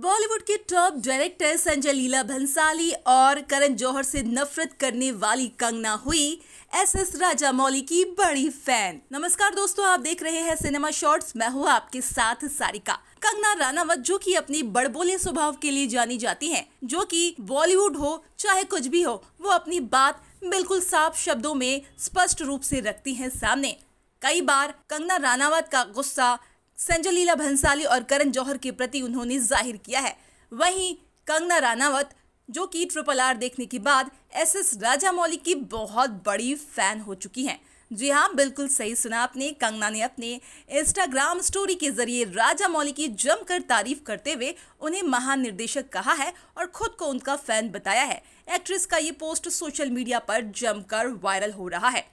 बॉलीवुड के top director Sanjay Leela Bhansali और करण जौहर से नफरत करने वाली कंगना हुई एस एस राजा मौली की बड़ी फैन नमस्कार दोस्तों आप देख रहे हैं सिनेमा शॉर्ट्स मैं हूँ आपके साथ सारिका कंगना रानावत जो कि अपनी बड़बोले स्वभाव के लिए जानी जाती हैं जो कि बॉलीवुड हो चाहे कुछ भी हो वो अपनी बात बिल्कुल साफ शब्दों में स्पष्ट रूप से रखती है सामने कई बार कंगना रानावत का गुस्सा संजय लीला भंसाली और करण जौहर के प्रति उन्होंने जाहिर किया है वहीं कंगना रानावत जो कि ट्रिपल आर देखने के बाद एस एस राजामौली की बहुत बड़ी फैन हो चुकी हैं जी हाँ बिल्कुल सही सुना आपने कंगना ने अपने इंस्टाग्राम स्टोरी के जरिए राजा मौली की जमकर तारीफ करते हुए उन्हें महानिर्देशक कहा है और खुद को उनका फैन बताया है एक्ट्रेस का ये पोस्ट सोशल मीडिया पर जमकर वायरल हो रहा है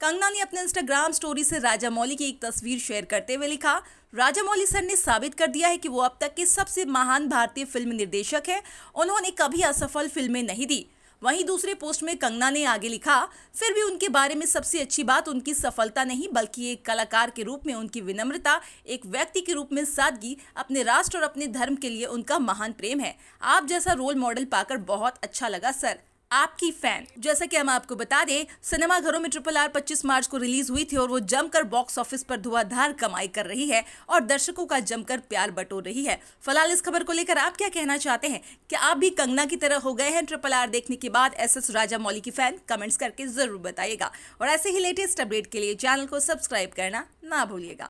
कंगना ने अपने इंस्टाग्राम स्टोरी से राजा मौली की एक तस्वीर शेयर करते हुए लिखा राजा मौली सर ने साबित कर दिया है कि वो अब तक के सबसे महान भारतीय फिल्म निर्देशक हैं उन्होंने कभी असफल फिल्में नहीं दी वहीं दूसरे पोस्ट में कंगना ने आगे लिखा फिर भी उनके बारे में सबसे अच्छी बात उनकी सफलता नहीं बल्कि एक कलाकार के रूप में उनकी विनम्रता एक व्यक्ति के रूप में सादगी अपने राष्ट्र और अपने धर्म के लिए उनका महान प्रेम है आप जैसा रोल मॉडल पाकर बहुत अच्छा लगा सर आपकी फैन जैसा कि हम आपको बता दें सिनेमा घरों में ट्रिपल आर 25 मार्च को रिलीज हुई थी और वो जमकर बॉक्स ऑफिस पर धुआंधार कमाई कर रही है और दर्शकों का जमकर प्यार बटोर रही है फिलहाल इस खबर को लेकर आप क्या कहना चाहते हैं कि आप भी कंगना की तरह हो गए हैं ट्रिपल आर देखने के बाद एस एस राजा मौली की फैन कमेंट्स करके जरूर बताइएगा और ऐसे ही लेटेस्ट अपडेट के लिए चैनल को सब्सक्राइब करना ना भूलिएगा